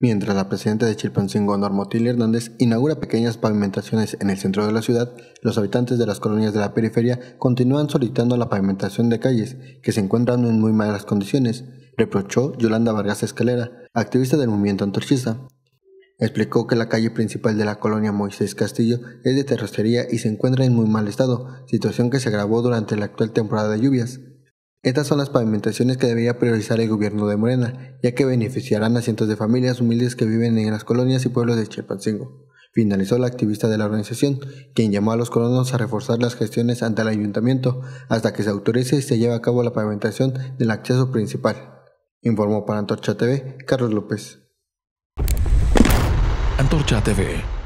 Mientras la presidenta de Chilpancingo, Tilly Hernández, inaugura pequeñas pavimentaciones en el centro de la ciudad, los habitantes de las colonias de la periferia continúan solicitando la pavimentación de calles, que se encuentran en muy malas condiciones, reprochó Yolanda Vargas Escalera, activista del movimiento antorchista. Explicó que la calle principal de la colonia Moisés Castillo es de terracería y se encuentra en muy mal estado, situación que se agravó durante la actual temporada de lluvias. Estas son las pavimentaciones que debería priorizar el gobierno de Morena, ya que beneficiarán a cientos de familias humildes que viven en las colonias y pueblos de Chilpancingo. Finalizó la activista de la organización, quien llamó a los colonos a reforzar las gestiones ante el ayuntamiento hasta que se autorice y se lleve a cabo la pavimentación del acceso principal. Informó para Antorcha TV Carlos López. Antorcha TV